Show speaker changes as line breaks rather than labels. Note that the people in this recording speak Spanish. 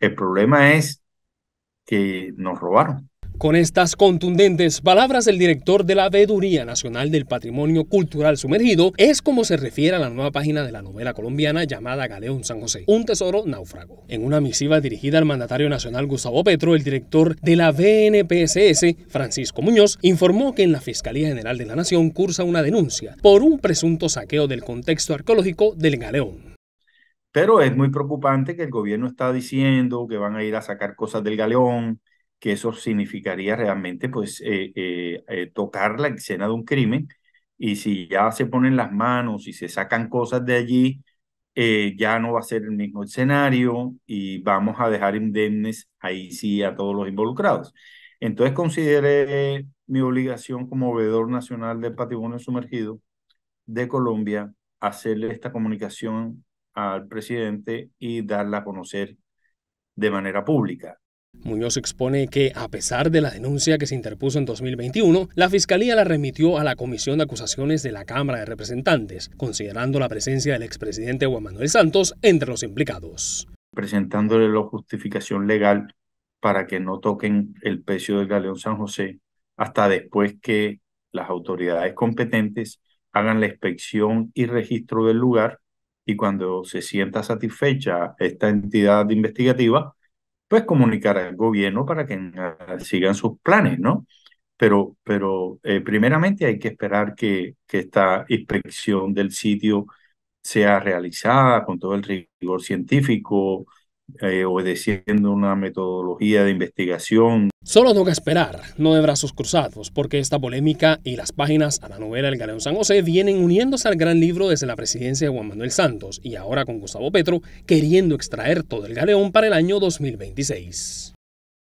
El problema es que nos robaron.
Con estas contundentes palabras, del director de la Veeduría Nacional del Patrimonio Cultural Sumergido es como se refiere a la nueva página de la novela colombiana llamada Galeón San José, un tesoro náufrago. En una misiva dirigida al mandatario nacional Gustavo Petro, el director de la BNPSS, Francisco Muñoz, informó que en la Fiscalía General de la Nación cursa una denuncia por un presunto saqueo del contexto arqueológico del Galeón.
Pero es muy preocupante que el gobierno está diciendo que van a ir a sacar cosas del galeón, que eso significaría realmente pues eh, eh, eh, tocar la escena de un crimen y si ya se ponen las manos y se sacan cosas de allí, ya no va a ser el mismo escenario y vamos a dejar indemnes ahí sí a todos los involucrados. Entonces consideré mi obligación como veedor nacional del patrimonio sumergido de Colombia hacerle esta comunicación al presidente y darla a conocer de manera
pública. Muñoz expone que, a pesar de la denuncia que se interpuso en 2021, la Fiscalía la remitió a la Comisión de Acusaciones de la Cámara de Representantes, considerando la presencia del expresidente Juan Manuel Santos entre los implicados.
Presentándole la justificación legal para que no toquen el precio del galeón San José hasta después que las autoridades competentes hagan la inspección y registro del lugar y cuando se sienta satisfecha esta entidad investigativa, pues comunicar al gobierno para que sigan sus planes, ¿no? Pero, pero eh, primeramente hay que esperar que esta inspección del sitio sea realizada con todo el rigor científico, eh, obedeciendo una metodología de investigación.
Solo toca esperar, no de brazos cruzados, porque esta polémica y las páginas a la novela El Galeón San José vienen uniéndose al gran libro desde la presidencia de Juan Manuel Santos y ahora con Gustavo Petro queriendo extraer todo el galeón para el año 2026.